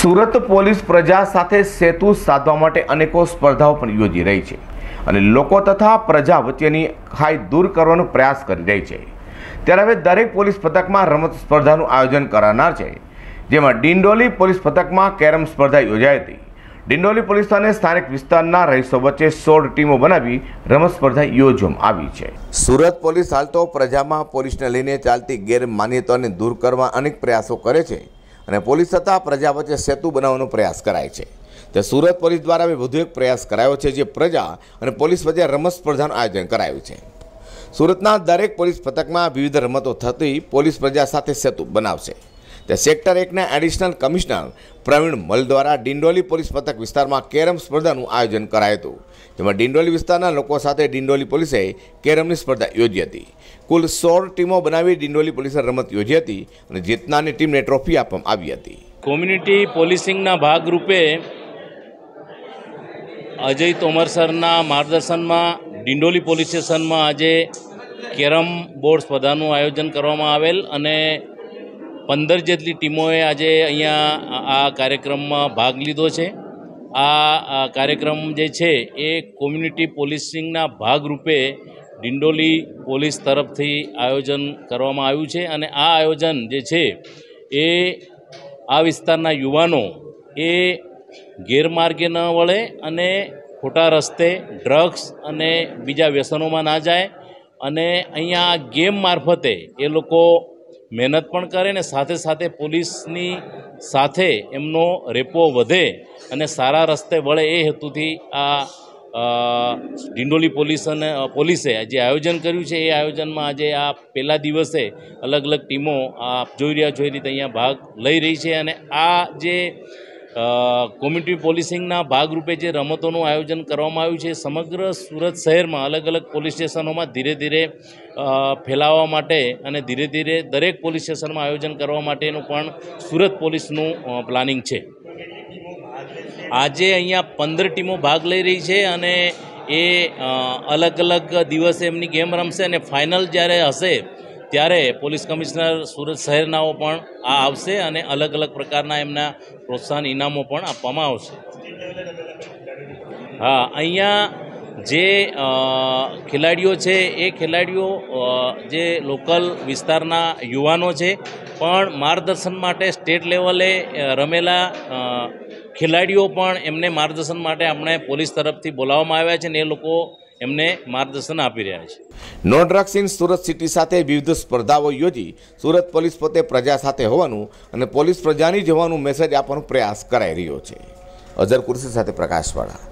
Surat police પ્રજા સાથે સેતુ સાધવા માટે અનેકો સ્પર્ધાઓ પણ યોજી રહી છે અને લોકો તથા પ્રજા વચ્ચેની ખાઈ દૂર કરવાનો પ્રયાસ કરી રહી છે ત્યારે હવે દરેક પોલીસ પથકમાં રમત સ્પર્ધાનું આયોજન કરાનાર છે જેમાં ડિંડોલી પોલીસ પથકમાં કેરમ સ્પર્ધા યોજાઈ હતી ડિંડોલી પોલીસ અને સ્થાનિક વિસ્તારના રહીશો વચ્ચે સોળ ટીમો બનાવી રમત સ્પર્ધા યોજવામાં આવી છે સુરત પોલીસ હાલ તો પ્રજામાં પોલીસને લઈને ચાલતી ગેરમાન્યતાને દૂર કરવા અનેક પ્રયાસો કરે છે અને પોલીસ તથા પ્રજા વચ્ચે સેતુ બનાવવાનો પ્રયાસ કરાય છે તે સુરત પોલીસ દ્વારા વધુ એક પ્રયાસ કરાયો છે જે પ્રજા અને પોલીસ વચ્ચે રમત સ્પર્ધાનું આયોજન કરાયું છે સુરતના દરેક પોલીસ પથકમાં વિવિધ રમતો થતી પોલીસ પ્રજા સાથે સેતુ બનાવશે તે સેક્ટર એકના એડિશનલ કમિશનર પ્રવીણ મલ દ્વારા ડિંડોલી પોલીસ મથક વિસ્તારમાં કેરમ સ્પર્ધાનું આયોજન કરાયું હતું જેમાં ડિંડોલી વિસ્તારના લોકો સાથે ડિંડોલી પોલીસે કેરમની સ્પર્ધા યોજી હતી કુલ સોળ ટીમો બનાવી ડિંડોલી પોલીસે રમત યોજી હતી અને જીતનારની ટીમને ટ્રોફી આપવામાં આવી હતી કોમ્યુનિટી પોલીસિંગના ભાગરૂપે અજય તોમર સરના માર્ગદર્શનમાં ડિંડોલી પોલીસ સ્ટેશનમાં આજે કેરમ બોર્ડ સ્પર્ધાનું આયોજન કરવામાં આવેલ અને પંદર જેટલી ટીમોએ આજે અહીંયા આ કાર્યક્રમમાં ભાગ લીધો છે આ કાર્યક્રમ જે છે એ કોમ્યુનિટી પોલીસિંગના ભાગરૂપે ડિંડોલી પોલીસ તરફથી આયોજન કરવામાં આવ્યું છે અને આ આયોજન જે છે એ આ વિસ્તારના યુવાનો એ ગેરમાર્ગે ન વળે અને ખોટા રસ્તે ડ્રગ્સ અને બીજા વ્યસનોમાં ના જાય અને અહીંયા ગેમ મારફતે એ લોકો મહેનત પણ કરે ને સાથે સાથે પોલીસની સાથે એમનો રેપો વધે અને સારા રસ્તે વળે એ હેતુથી આ ડિંડોલી પોલીસ અને પોલીસે જે આયોજન કર્યું છે એ આયોજનમાં આજે આ પહેલા દિવસે અલગ અલગ ટીમો આપ જોઈ રહ્યા જોઈ એ રીતે અહીંયા ભાગ લઈ રહી છે અને આ જે કોમ્યુનિટી પોલીસિંગના ભાગરૂપે જે રમતોનું આયોજન કરવામાં આવ્યું છે સમગ્ર સુરત શહેરમાં અલગ અલગ પોલીસ સ્ટેશનોમાં ધીરે ધીરે ફેલાવવા માટે અને ધીરે ધીરે દરેક પોલીસ સ્ટેશનમાં આયોજન કરવા માટેનું પણ સુરત પોલીસનું પ્લાનિંગ છે આજે અહીંયા પંદર ટીમો ભાગ લઈ રહી છે અને એ અલગ અલગ દિવસે એમની ગેમ રમશે અને ફાઇનલ જ્યારે હશે ત્યારે પોલીસ કમિશનર સુરત શહેરનાઓ પણ આ આવશે અને અલગ અલગ પ્રકારના એમના પ્રોત્સાહન ઇનામો પણ આપવામાં આવશે હા અહીંયા જે ખેલાડીઓ છે એ ખેલાડીઓ જે લોકલ વિસ્તારના યુવાનો છે પણ માર્ગદર્શન માટે સ્ટેટ લેવલે રમેલા ખેલાડીઓ પણ એમને માર્ગદર્શન માટે આપણે પોલીસ તરફથી બોલાવવામાં આવ્યા છે ને એ લોકો એમને માર્ગદર્શન આપી રહ્યા છે no drugs in Surat city સાથે વિવિધ સ્પર્ધાઓ યોજી સુરત પોલીસ પોતે પ્રજા સાથે હોવાનું અને પોલીસ પ્રજાની જ હોવાનું મેસેજ આપવાનો પ્રયાસ કરાઈ રહ્યો છે અઝર કુર્સી સાથે પ્રકાશવાળા